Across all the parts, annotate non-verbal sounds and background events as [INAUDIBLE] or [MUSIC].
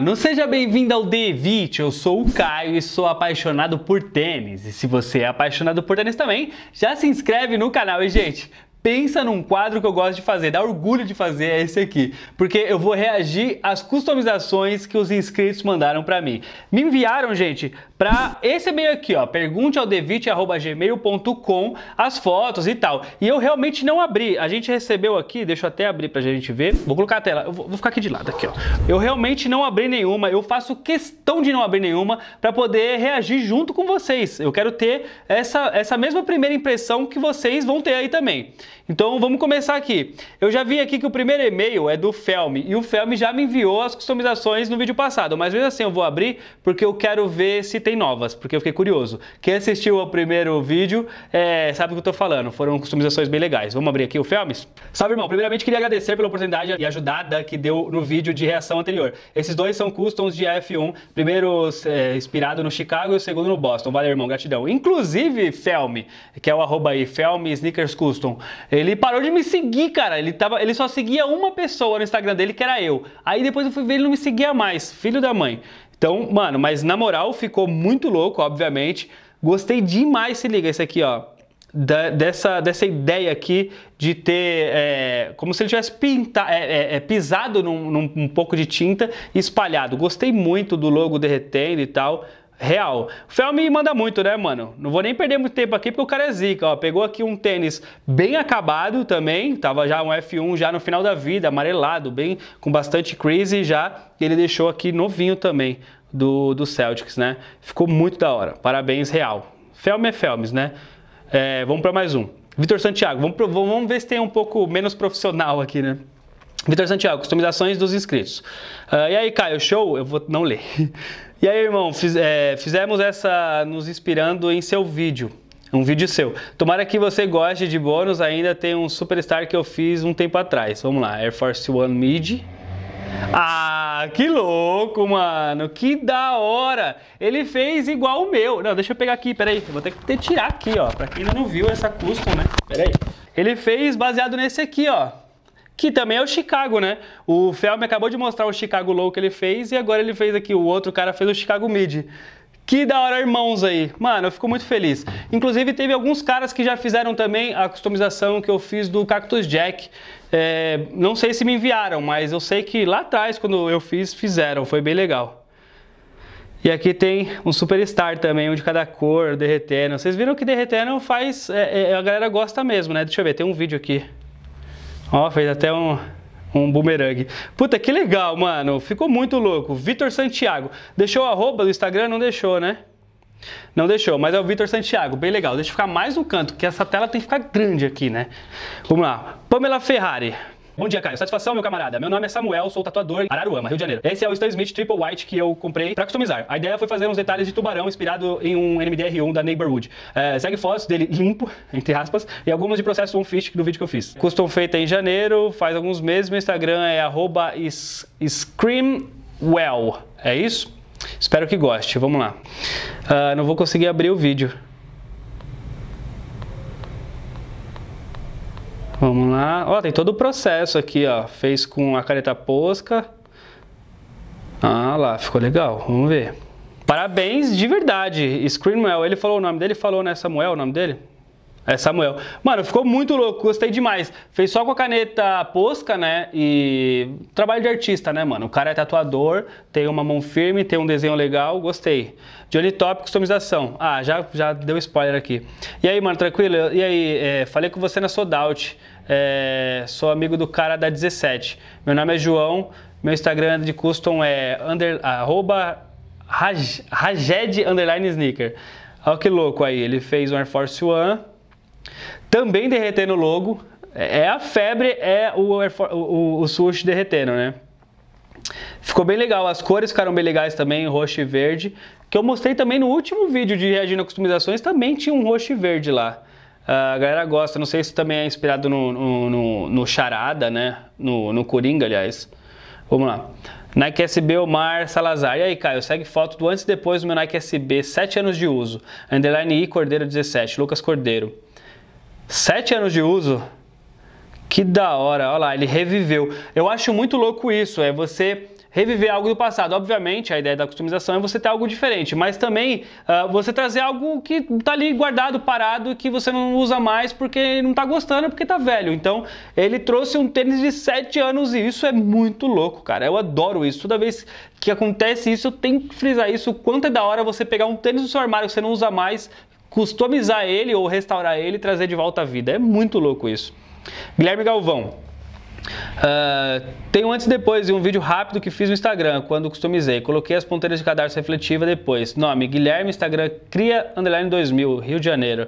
não seja bem-vindo ao Devite. eu sou o Caio e sou apaixonado por tênis. E se você é apaixonado por tênis também, já se inscreve no canal. E, gente, pensa num quadro que eu gosto de fazer, dá orgulho de fazer é esse aqui, porque eu vou reagir às customizações que os inscritos mandaram para mim. Me enviaram, gente, para esse e-mail aqui, ó, pergunte ao devite@gmail.com as fotos e tal. E eu realmente não abri. A gente recebeu aqui, deixa eu até abrir pra gente ver. Vou colocar a tela. Eu vou, vou ficar aqui de lado aqui, ó. Eu realmente não abri nenhuma. Eu faço questão de não abrir nenhuma para poder reagir junto com vocês. Eu quero ter essa essa mesma primeira impressão que vocês vão ter aí também. Então, vamos começar aqui. Eu já vi aqui que o primeiro e-mail é do Felme e o Felme já me enviou as customizações no vídeo passado, mas mesmo assim eu vou abrir porque eu quero ver se tem tem novas, porque eu fiquei curioso. Quem assistiu ao primeiro vídeo é, sabe o que eu tô falando, foram customizações bem legais. Vamos abrir aqui o Felmes? Sabe, irmão, primeiramente queria agradecer pela oportunidade e ajudada que deu no vídeo de reação anterior. Esses dois são customs de AF1, primeiro é, inspirado no Chicago e o segundo no Boston. Valeu, irmão, gratidão. Inclusive, Felme, que é o arroba aí, Felme Sneakers Custom, ele parou de me seguir, cara. Ele, tava, ele só seguia uma pessoa no Instagram dele, que era eu. Aí depois eu fui ver, ele não me seguia mais. Filho da mãe. Então, mano, mas na moral ficou muito louco, obviamente. Gostei demais, se liga, esse aqui, ó. Da, dessa, dessa ideia aqui de ter. É, como se ele tivesse é, é, é, pisado num, num um pouco de tinta e espalhado. Gostei muito do logo derretendo e tal real. O me manda muito, né, mano? Não vou nem perder muito tempo aqui porque o cara é zica, ó. Pegou aqui um tênis bem acabado também, tava já um F1 já no final da vida, amarelado, bem com bastante crazy já, e ele deixou aqui novinho também do, do Celtics, né? Ficou muito da hora. Parabéns, real. Felme é Felmes, né? É, vamos para mais um. Vitor Santiago, vamos, pro, vamos ver se tem um pouco menos profissional aqui, né? Vitor Santiago, customizações dos inscritos. Uh, e aí, Caio, show? Eu vou não ler. [LAUGHS] E aí, irmão, fiz, é, fizemos essa nos inspirando em seu vídeo. Um vídeo seu. Tomara que você goste de bônus. Ainda tem um superstar que eu fiz um tempo atrás. Vamos lá, Air Force One Mid. Ah, que louco, mano. Que da hora. Ele fez igual o meu. Não, deixa eu pegar aqui, peraí. Eu vou ter que tirar aqui, ó. Pra quem ainda não viu essa custom, né? Peraí. Ele fez baseado nesse aqui, ó que também é o Chicago, né? O Felme acabou de mostrar o Chicago Low que ele fez e agora ele fez aqui, o outro cara fez o Chicago Mid. Que da hora, irmãos aí. Mano, eu fico muito feliz. Inclusive, teve alguns caras que já fizeram também a customização que eu fiz do Cactus Jack. É, não sei se me enviaram, mas eu sei que lá atrás, quando eu fiz, fizeram. Foi bem legal. E aqui tem um Superstar também, um de cada cor, derretendo. Vocês viram que derretendo faz... É, é, a galera gosta mesmo, né? Deixa eu ver, tem um vídeo aqui. Ó, fez até um, um bumerangue. Puta, que legal, mano. Ficou muito louco. Vitor Santiago. Deixou o arroba do Instagram? Não deixou, né? Não deixou, mas é o Vitor Santiago, bem legal. Deixa eu ficar mais no canto, que essa tela tem que ficar grande aqui, né? Vamos lá. Pamela Ferrari. Bom dia, Caio. Satisfação, meu camarada. Meu nome é Samuel, sou tatuador Araruama, Rio de Janeiro. Esse é o Stan Smith Triple White que eu comprei para customizar. A ideia foi fazer uns detalhes de tubarão inspirado em um NMDR1 da Neighborhood. É, segue fotos dele limpo, [LAUGHS] entre aspas, e algumas de processo One Fish do vídeo que eu fiz. Custom feita em janeiro, faz alguns meses. Meu Instagram é screamwell. É isso? Espero que goste. Vamos lá. Uh, não vou conseguir abrir o vídeo. Vamos lá. Ó, tem todo o processo aqui, ó. Fez com a caneta posca. Ah lá, ficou legal. Vamos ver. Parabéns de verdade, Screenwell. Ele falou o nome dele? Falou, né, Samuel, o nome dele? É Samuel. Mano, ficou muito louco, gostei demais. Fez só com a caneta posca, né? E trabalho de artista, né, mano? O cara é tatuador, tem uma mão firme, tem um desenho legal, gostei. Johnny Top, customização. Ah, já, já deu spoiler aqui. E aí, mano, tranquilo? E aí, é, falei com você na Sodout. É, sou amigo do cara da 17. Meu nome é João, meu Instagram de custom é under, arroba raj, rajed underline sneaker. Olha que louco aí, ele fez um Air Force One também derretendo logo. É, é a febre, é o, o, o sushi derretendo, né? Ficou bem legal, as cores ficaram bem legais também, roxo e verde, que eu mostrei também no último vídeo de reagindo a customizações, também tinha um roxo e verde lá. Ah, a galera gosta, não sei se também é inspirado no, no, no, no Charada, né? No, no Coringa, aliás. Vamos lá. Nike SB Omar Salazar. E aí, Caio, segue foto do antes e depois do meu Nike SB, 7 anos de uso. Underline I Cordeiro 17, Lucas Cordeiro. Sete anos de uso? Que da hora, olha lá, ele reviveu. Eu acho muito louco isso, é você reviver algo do passado. Obviamente, a ideia da customização é você ter algo diferente, mas também uh, você trazer algo que tá ali guardado, parado, que você não usa mais porque não está gostando, porque está velho. Então, ele trouxe um tênis de sete anos e isso é muito louco, cara. Eu adoro isso. Toda vez que acontece isso, eu tenho que frisar isso. O quanto é da hora você pegar um tênis do seu armário que você não usa mais customizar ele ou restaurar ele e trazer de volta à vida. É muito louco isso. Guilherme Galvão, Uh, ah, tem um antes e depois e um vídeo rápido que fiz no Instagram quando customizei. Coloquei as ponteiras de cadastro refletiva depois. Nome: Guilherme Instagram Cria Underline 2000, Rio de Janeiro.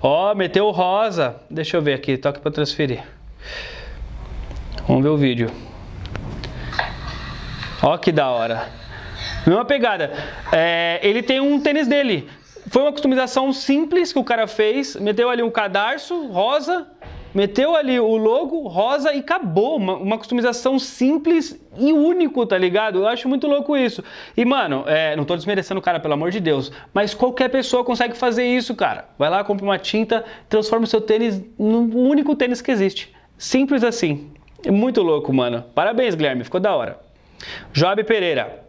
Ó, oh, meteu rosa. Deixa eu ver aqui, toque para transferir. Vamos ver o vídeo. Ó, oh, que da hora. Mesma pegada. É, ele tem um tênis dele. Foi uma customização simples que o cara fez, meteu ali um cadarço rosa, meteu ali o logo rosa e acabou. Uma, uma customização simples e único, tá ligado? Eu acho muito louco isso. E, mano, é, não tô desmerecendo o cara, pelo amor de Deus, mas qualquer pessoa consegue fazer isso, cara. Vai lá, compra uma tinta, transforma o seu tênis no único tênis que existe. Simples assim. É muito louco, mano. Parabéns, Guilherme, ficou da hora. Joab Pereira.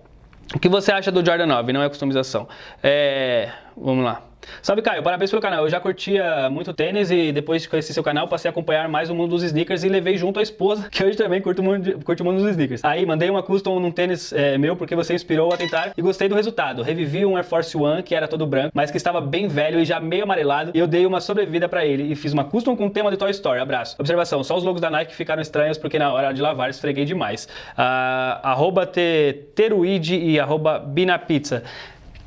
O que você acha do Jordan 9? Não é customização. É... Vamos lá. Salve, Caio. Parabéns pelo canal. Eu já curtia muito tênis e depois de conhecer seu canal, passei a acompanhar mais o mundo dos sneakers e levei junto a esposa, [LAUGHS] que hoje também curte o mundo, o mundo dos sneakers. Aí, mandei uma custom num tênis é, meu porque você inspirou a tentar e gostei do resultado. Revivi um Air Force One que era todo branco, mas que estava bem velho e já meio amarelado e eu dei uma sobrevida para ele e fiz uma custom com o tema de Toy Story. Abraço. Observação, só os logos da Nike ficaram estranhos porque na hora de lavar esfreguei demais. Uh, arroba Teruide e arroba Binapizza.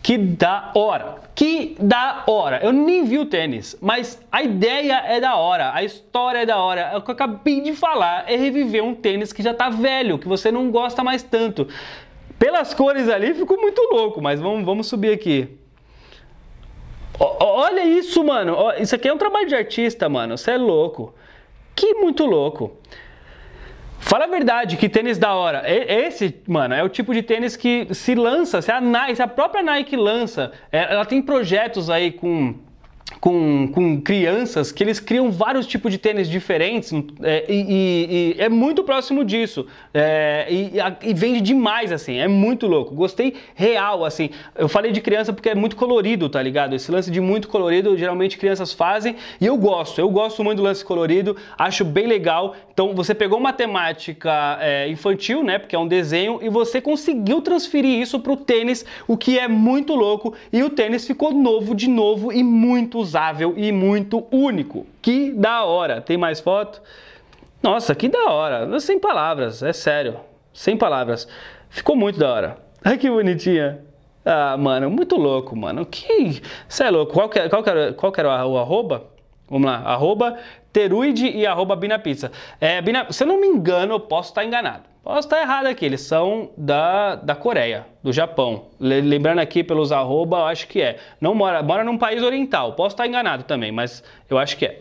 Que da hora! Que da hora! Eu nem vi o tênis, mas a ideia é da hora, a história é da hora. É o que eu acabei de falar é reviver um tênis que já tá velho, que você não gosta mais tanto. Pelas cores ali ficou muito louco, mas vamos, vamos subir aqui. O, olha isso, mano. Isso aqui é um trabalho de artista, mano. Você é louco. Que muito louco. Fala a verdade, que tênis da hora. Esse, mano, é o tipo de tênis que se lança, se a, Nike, se a própria Nike lança, é, ela tem projetos aí com com, com crianças que eles criam vários tipos de tênis diferentes é, e, e, e, é muito próximo disso. É, e, a, e, vende demais, assim, é muito louco. Gostei real, assim. Eu falei de criança porque é muito colorido, tá ligado? Esse lance de muito colorido, geralmente crianças fazem e eu gosto, eu gosto muito do lance colorido, acho bem legal. Então você pegou uma temática é, infantil, né? Porque é um desenho, e você conseguiu transferir isso para o tênis, o que é muito louco, e o tênis ficou novo de novo e muito usável e muito único. Que da hora! Tem mais foto? Nossa, que da hora! Sem palavras, é sério. Sem palavras. Ficou muito da hora. [LAUGHS] Ai, que bonitinha. Ah, mano, muito louco, mano. Que... Você é louco. Qual que, é, qual que, era, qual que era o arroba? Vamos lá. Arroba Teruide e arroba Binapizza. É, Bina, se eu não me engano, eu posso estar enganado. Posso estar errado aqui, eles são da, da Coreia, do Japão. Lembrando aqui pelos arroba, eu acho que é. Não mora, mora num país oriental, posso estar enganado também, mas eu acho que é.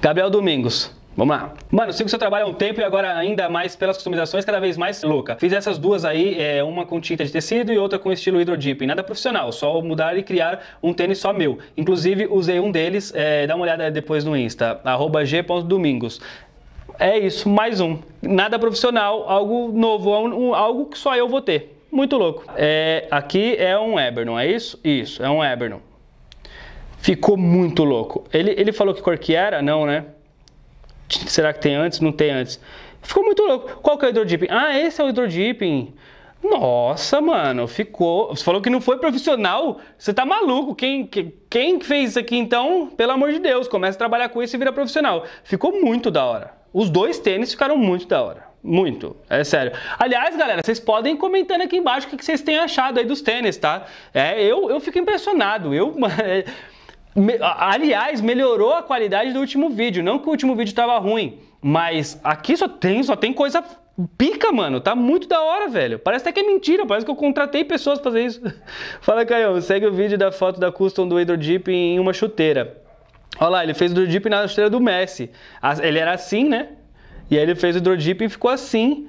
Gabriel Domingos, Vamos lá. Mano, sigo seu trabalho há um tempo e agora ainda mais pelas customizações cada vez mais louca. Fiz essas duas aí, é, uma com tinta de tecido e outra com estilo hidrodipping. Nada profissional, só mudar e criar um tênis só meu. Inclusive, usei um deles, é, dá uma olhada depois no Insta, arroba g.domingos. É isso, mais um. Nada profissional, algo novo, um, algo que só eu vou ter. Muito louco. É, aqui é um Ebernon, é isso? Isso, é um Ebernon. Ficou muito louco. Ele, ele falou que cor que era? Não, né? será que tem antes? Não tem antes. Ficou muito louco. Qual que é o hidrodipping? Ah, esse é o hidrodipping. Nossa, mano, ficou. Você falou que não foi profissional? Você tá maluco? Quem, quem fez isso aqui então? Pelo amor de Deus, começa a trabalhar com isso e vira profissional. Ficou muito da hora. Os dois tênis ficaram muito da hora. Muito, é sério. Aliás, galera, vocês podem comentando aqui embaixo o que vocês têm achado aí dos tênis, tá? É, eu, eu fico impressionado. Eu. [LAUGHS] É, me, aliás, melhorou a qualidade do último vídeo. Não que o último vídeo tava ruim, mas aqui só tem, só tem coisa pica, mano. Tá muito da hora, velho. Parece até que é mentira, parece que eu contratei pessoas pra fazer isso. [LAUGHS] Fala, Caião, segue o vídeo da foto da custom do Hydro Jeep em uma chuteira. Olha lá, ele fez o jeep na chuteira do Messi. Ele era assim, né? E aí ele fez o jeep e ficou assim.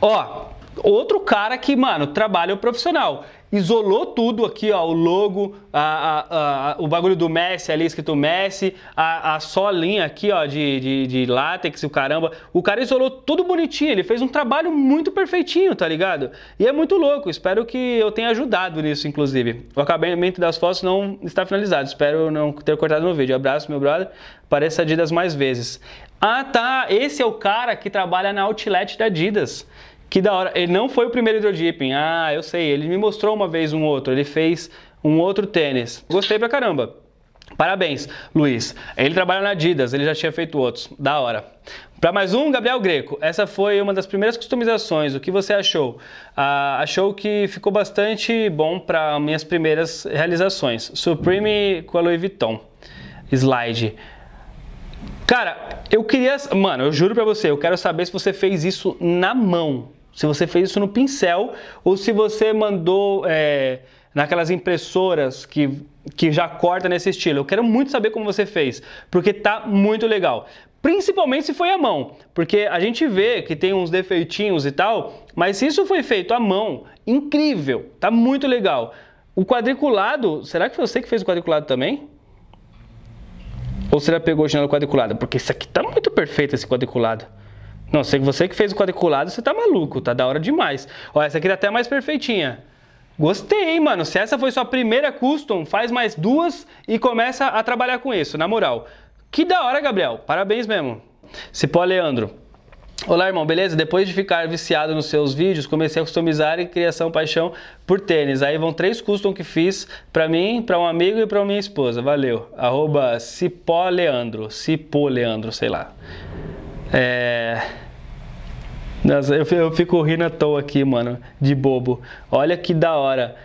Ó, outro cara que, mano, trabalha o profissional isolou tudo aqui, ó, o logo, a, a, a, o bagulho do Messi ali escrito Messi, a, a solinha aqui, ó, de, de, de látex e o caramba. O cara isolou tudo bonitinho, ele fez um trabalho muito perfeitinho, tá ligado? E é muito louco, espero que eu tenha ajudado nisso, inclusive. O acabamento das fotos não está finalizado, espero não ter cortado no vídeo. Abraço, meu brother, pareça Adidas mais vezes. Ah, tá, esse é o cara que trabalha na Outlet da Adidas. Que da hora, ele não foi o primeiro hidrodipping. Ah, eu sei, ele me mostrou uma vez um outro, ele fez um outro tênis. Gostei pra caramba. Parabéns, Luiz. Ele trabalha na Adidas, ele já tinha feito outros. Da hora. Para mais um, Gabriel Greco. Essa foi uma das primeiras customizações. O que você achou? Ah, achou que ficou bastante bom para minhas primeiras realizações. Supreme com a Louis Vuitton. Slide. Cara, eu queria. Mano, eu juro pra você, eu quero saber se você fez isso na mão. Se você fez isso no pincel ou se você mandou é, naquelas impressoras que, que já corta nesse estilo. Eu quero muito saber como você fez, porque tá muito legal. Principalmente se foi à mão, porque a gente vê que tem uns defeitinhos e tal, mas se isso foi feito à mão, incrível, tá muito legal. O quadriculado, será que foi você que fez o quadriculado também? Ou será que pegou o janela quadriculado? Porque isso aqui tá muito perfeito esse quadriculado. Não, sei que você que fez o quadriculado, você tá maluco, tá da hora demais. Ó, essa aqui tá até mais perfeitinha. Gostei, hein, mano. Se essa foi sua primeira custom, faz mais duas e começa a trabalhar com isso, na moral. Que da hora, Gabriel. Parabéns mesmo. Cipó Leandro. Olá, irmão, beleza? Depois de ficar viciado nos seus vídeos, comecei a customizar e criação paixão por tênis. Aí vão três custom que fiz para mim, para um amigo e para minha esposa. Valeu. Arroba Cipó Leandro. Cipó Leandro, sei lá. É. eu fico rindo à toa aqui, mano, de bobo. Olha que da hora.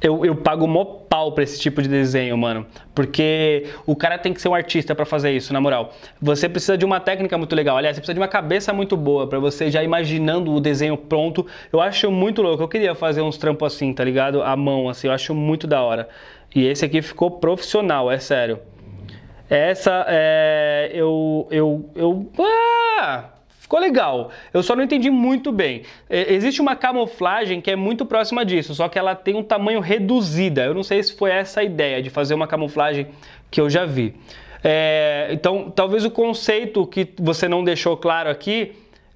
Eu, eu, pago mó pau pra esse tipo de desenho, mano. Porque o cara tem que ser um artista para fazer isso, na moral. Você precisa de uma técnica muito legal. Aliás, você precisa de uma cabeça muito boa para você já imaginando o desenho pronto. Eu acho muito louco. Eu queria fazer uns trampos assim, tá ligado? A mão, assim. Eu acho muito da hora. E esse aqui ficou profissional, é sério. Essa é, eu. eu, eu ah, ficou legal. Eu só não entendi muito bem. É, existe uma camuflagem que é muito próxima disso, só que ela tem um tamanho reduzida. Eu não sei se foi essa a ideia de fazer uma camuflagem que eu já vi. É, então, talvez o conceito que você não deixou claro aqui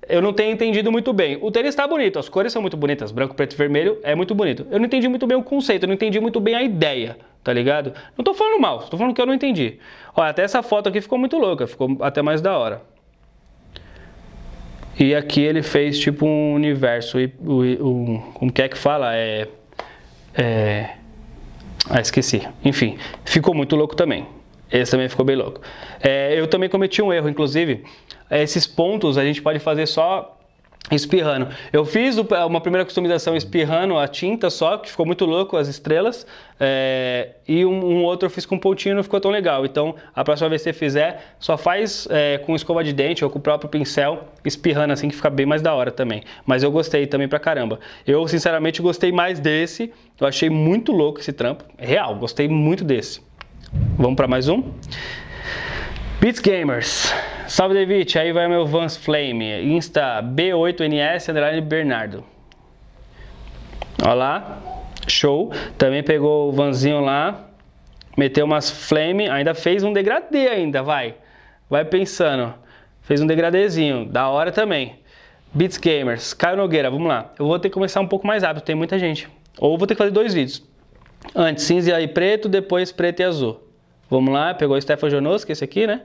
eu não tenho entendido muito bem. O tênis está bonito, as cores são muito bonitas, branco, preto e vermelho é muito bonito. Eu não entendi muito bem o conceito, eu não entendi muito bem a ideia tá ligado? Não tô falando mal, tô falando que eu não entendi. Olha, até essa foto aqui ficou muito louca, ficou até mais da hora. E aqui ele fez tipo um universo, o como que é que fala? É, é, ah, esqueci. Enfim, ficou muito louco também. Esse também ficou bem louco. É, eu também cometi um erro, inclusive. Esses pontos a gente pode fazer só espirrando. Eu fiz uma primeira customização espirrando a tinta só, que ficou muito louco, as estrelas, é, e um, um, outro eu fiz com pontinho, não ficou tão legal. Então, a próxima vez que você fizer, só faz é, com escova de dente ou com o próprio pincel, espirrando assim, que fica bem mais da hora também. Mas eu gostei também pra caramba. Eu, sinceramente, gostei mais desse, eu achei muito louco esse trampo, real, gostei muito desse. Vamos para mais um? Beats Gamers. Salve, David. Aí vai meu Vans Flame. Insta B8NS Bernardo. Olha lá. Show. Também pegou o vanzinho lá. Meteu umas flame. Ainda fez um degradê ainda, vai. Vai pensando. Fez um degradezinho. Da hora também. Beats Gamers. Caio Nogueira, vamos lá. Eu vou ter que começar um pouco mais rápido. Tem muita gente. Ou vou ter que fazer dois vídeos. Antes cinza e preto, depois preto e azul. Vamos lá. Pegou o Stefan Jonoski, esse aqui, né?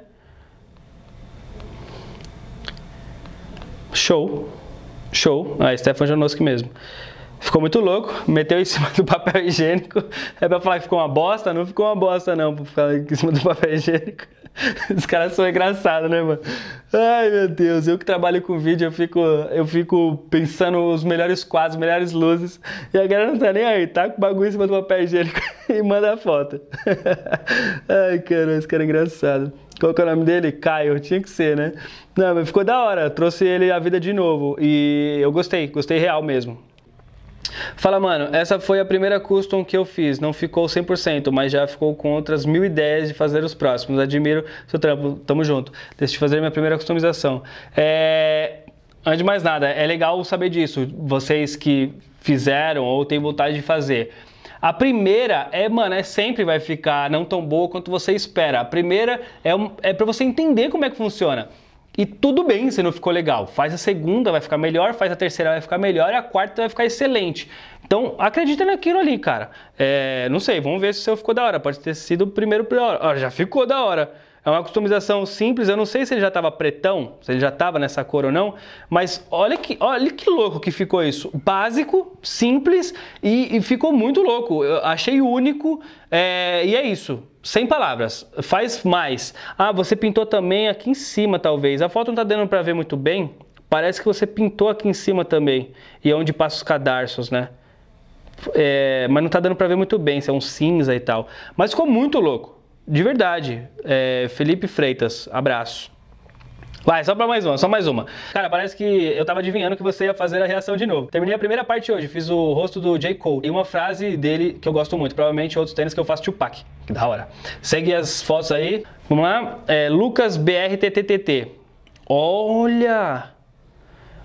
show, show, ah, Stefan Janoski mesmo. Ficou muito louco, meteu em [LAUGHS] cima do papel higiênico. É pra falar que ficou uma bosta? Não ficou uma bosta, não, por falar em cima do papel higiênico. [LAUGHS] Os caras são engraçados, né, mano? Ai, meu Deus, eu que trabalho com vídeo, eu fico, eu fico pensando os melhores quadros, melhores luzes, e a galera não tá nem aí, tá com bagulho em cima do papel higiênico [LAUGHS] e manda a foto. Ai, cara, esse cara é engraçado. Qual que é o nome dele? Caio, tinha que ser, né? Não, mas ficou da hora, trouxe ele à vida de novo. E eu gostei, gostei real mesmo. Fala, mano, essa foi a primeira custom que eu fiz. Não ficou 100%, mas já ficou com outras mil ideias de fazer os próximos. Admiro seu trampo, tamo junto. Deixa eu fazer minha primeira customização. É... Antes de mais nada, é legal saber disso, vocês que fizeram ou têm vontade de fazer. A primeira é, mano, é sempre vai ficar não tão boa quanto você espera. A primeira é, é para você entender como é que funciona. E tudo bem se não ficou legal. Faz a segunda, vai ficar melhor, faz a terceira, vai ficar melhor, e a quarta vai ficar excelente. Então, acredita naquilo ali, cara. É, não sei, vamos ver se o seu ficou da hora. Pode ter sido o primeiro pior. Ah, já ficou da hora. É uma customização simples, eu não sei se ele já estava pretão, se ele já estava nessa cor ou não, mas olha que, olha que louco que ficou isso. Básico, simples e, e ficou muito louco. Eu achei único é, e é isso. Sem palavras, faz mais. Ah, você pintou também aqui em cima, talvez. A foto não está dando para ver muito bem. Parece que você pintou aqui em cima também. E é onde passa os cadarços, né? É, mas não está dando para ver muito bem, se é um cinza e tal. Mas ficou muito louco. De verdade. É, Felipe Freitas, abraço. Vai, só pra mais uma, só mais uma. Cara, parece que eu tava adivinhando que você ia fazer a reação de novo. Terminei a primeira parte hoje, fiz o rosto do J. Cole e uma frase dele que eu gosto muito. Provavelmente outros tênis que eu faço Tupac. Que da hora. Segue as fotos aí. Vamos lá. É, Lucas BRTTTT. Olha!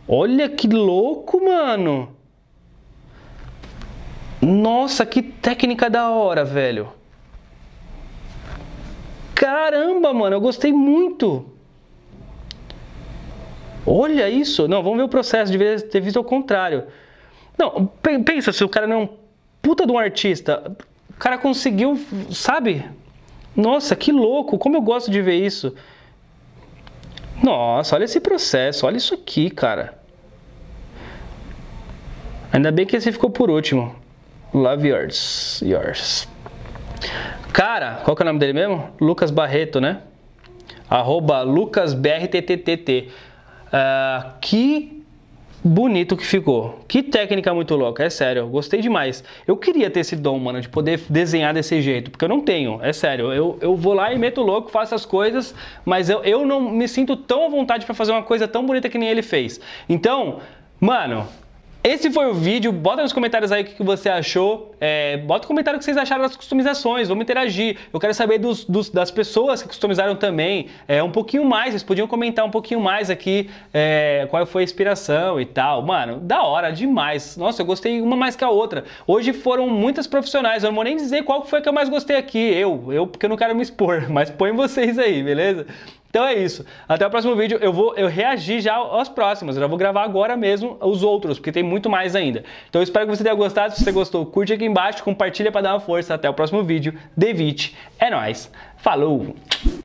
Olha que louco, mano! Nossa, que técnica da hora, velho! caramba, mano, eu gostei muito. Olha isso. Não, vamos ver o processo, devia ter visto ao contrário. Não, pensa, se o cara não é um puta de um artista, o cara conseguiu, sabe? Nossa, que louco, como eu gosto de ver isso. Nossa, olha esse processo, olha isso aqui, cara. Ainda bem que esse ficou por último. Love yours, yours. Cara, qual que é o nome dele mesmo? Lucas Barreto, né? Arroba LucasBRTTTT. Uh, ah, que bonito que ficou. Que técnica muito louca, é sério, gostei demais. Eu queria ter esse dom, mano, de poder desenhar desse jeito, porque eu não tenho, é sério. Eu, eu vou lá e meto louco, faço as coisas, mas eu, eu não me sinto tão à vontade para fazer uma coisa tão bonita que nem ele fez. Então, mano, esse foi o vídeo, bota nos comentários aí o que você achou, é, bota o comentário o que vocês acharam das customizações, vamos interagir. Eu quero saber dos, dos, das pessoas que customizaram também, é, um pouquinho mais, vocês podiam comentar um pouquinho mais aqui é, qual foi a inspiração e tal. Mano, da hora, demais. Nossa, eu gostei uma mais que a outra. Hoje foram muitas profissionais, eu não vou nem dizer qual foi que eu mais gostei aqui, eu, eu porque eu não quero me expor, [LAUGHS] mas põe vocês aí, beleza? Então é isso. Até o próximo vídeo. Eu vou eu reagir já aos próximos. Eu já vou gravar agora mesmo os outros, porque tem muito mais ainda. Então eu espero que você tenha gostado. Se você gostou, curte aqui embaixo, compartilha para dar uma força. Até o próximo vídeo. Devite. É nós. Falou.